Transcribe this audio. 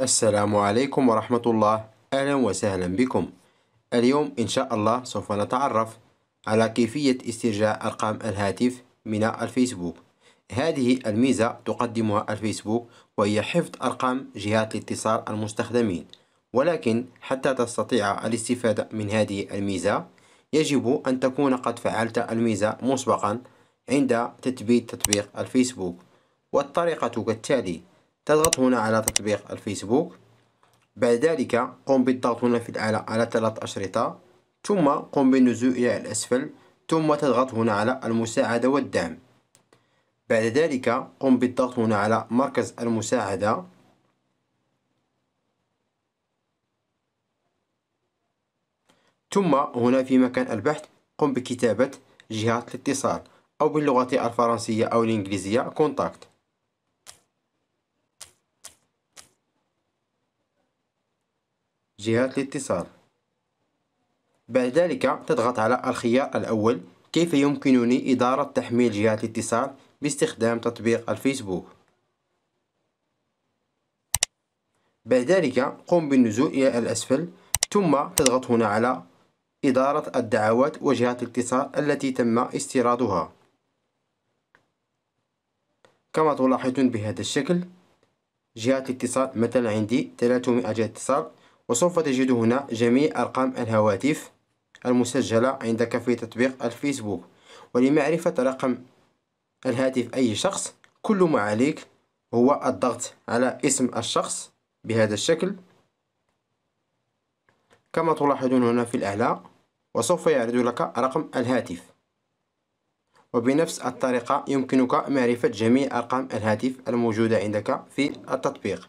السلام عليكم ورحمة الله أهلا وسهلا بكم اليوم إن شاء الله سوف نتعرف على كيفية استرجاع أرقام الهاتف من الفيسبوك هذه الميزة تقدمها الفيسبوك وهي حفظ أرقام جهات الاتصال المستخدمين ولكن حتى تستطيع الاستفادة من هذه الميزة يجب أن تكون قد فعلت الميزة مسبقا عند تثبيت تطبيق الفيسبوك والطريقة كالتالي تضغط هنا على تطبيق الفيسبوك بعد ذلك قم بالضغط هنا في الأعلى على ثلاث أشرطة ثم قم بالنزول إلى الأسفل ثم تضغط هنا على المساعدة والدعم بعد ذلك قم بالضغط هنا على مركز المساعدة ثم هنا في مكان البحث قم بكتابة جهات الاتصال أو باللغة الفرنسية أو الإنجليزية كونتاكت جهات الاتصال بعد ذلك تضغط على الخيار الأول كيف يمكنني إدارة تحميل جهات الاتصال باستخدام تطبيق الفيسبوك بعد ذلك قم بالنزول إلى الأسفل ثم تضغط هنا على إدارة الدعوات وجهات الاتصال التي تم استيرادها كما تلاحظون بهذا الشكل جهات الاتصال مثلا عندي 300 جهة اتصال وسوف تجد هنا جميع أرقام الهواتف المسجلة عندك في تطبيق الفيسبوك ولمعرفة رقم الهاتف أي شخص كل ما عليك هو الضغط على اسم الشخص بهذا الشكل كما تلاحظون هنا في الأعلى وسوف يعرض لك رقم الهاتف وبنفس الطريقة يمكنك معرفة جميع أرقام الهاتف الموجودة عندك في التطبيق